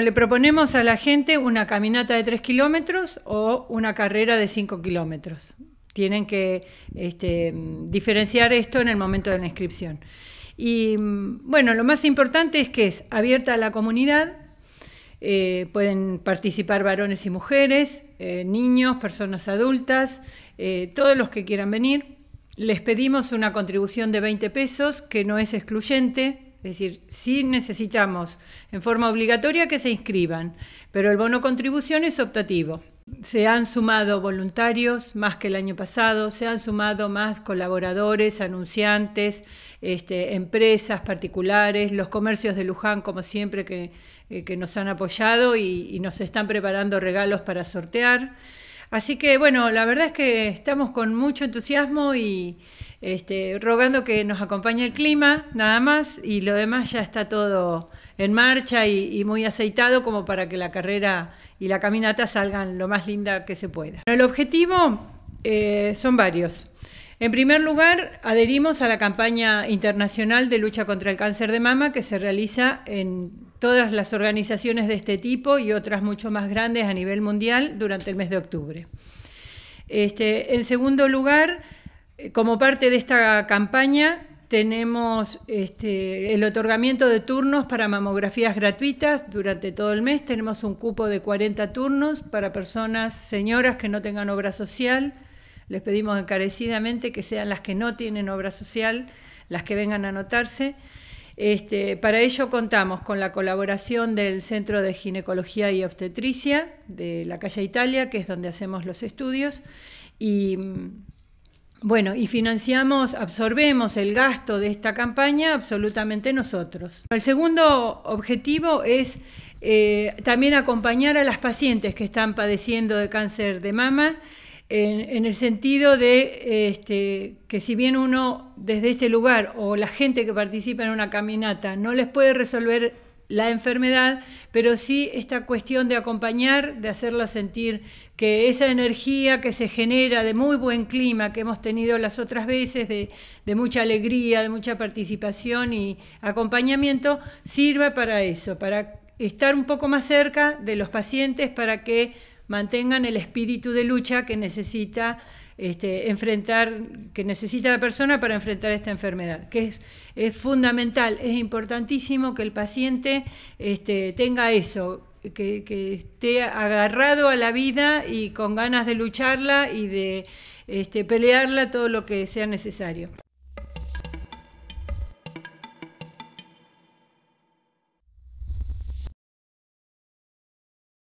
Le proponemos a la gente una caminata de 3 kilómetros o una carrera de 5 kilómetros. Tienen que este, diferenciar esto en el momento de la inscripción. Y mm, bueno, lo más importante es que es abierta a la comunidad, eh, pueden participar varones y mujeres, eh, niños, personas adultas, eh, todos los que quieran venir. Les pedimos una contribución de 20 pesos, que no es excluyente, es decir, sí necesitamos en forma obligatoria que se inscriban, pero el bono contribución es optativo. Se han sumado voluntarios más que el año pasado, se han sumado más colaboradores, anunciantes, este, empresas particulares, los comercios de Luján, como siempre, eh, que, nos han apoyado y, y nos están preparando regalos para sortear. Así que bueno, la verdad es que estamos con mucho entusiasmo y este, rogando que nos acompañe el clima, nada más, y lo demás ya está todo en marcha y, muy aceitado como para que la carrera y la caminata salgan lo más linda que se pueda. El objetivo eh, son varios. En primer lugar, adherimos a la campaña internacional de lucha contra el cáncer de mama que se realiza en todas las organizaciones de este tipo y otras mucho más grandes a nivel mundial durante el mes de octubre. Este, en segundo lugar, eh, como parte de esta campaña, tenemos este, el otorgamiento de turnos para mamografías gratuitas durante todo el mes. Tenemos un cupo de 40 turnos para personas, señoras que no tengan obra social. Les pedimos encarecidamente que sean las que no tienen obra social las que vengan a anotarse. Este, para ello contamos con la colaboración del Centro de Ginecología y Obstetricia de la calle Italia, que es donde hacemos los estudios, y mm, y financiamos, absorbemos el gasto de esta campaña absolutamente nosotros. El segundo objetivo es eh, también acompañar a las pacientes que están padeciendo de cáncer de mama en, el sentido de este, que si bien uno desde este lugar o la gente que participa en una caminata no les puede resolver la enfermedad, pero sí esta cuestión de acompañar, de hacerla sentir que esa energía que se genera de muy buen clima que hemos tenido las otras veces, de, de mucha alegría, de mucha participación y acompañamiento, sirva para eso, para estar un poco más cerca de los pacientes para que mantengan el espíritu de lucha que necesita este, enfrentar, que necesita la persona para enfrentar esta enfermedad, que es, fundamental, es importantísimo que el paciente este, tenga eso, que, esté agarrado a la vida y con ganas de lucharla y de este, pelearla todo lo que sea necesario.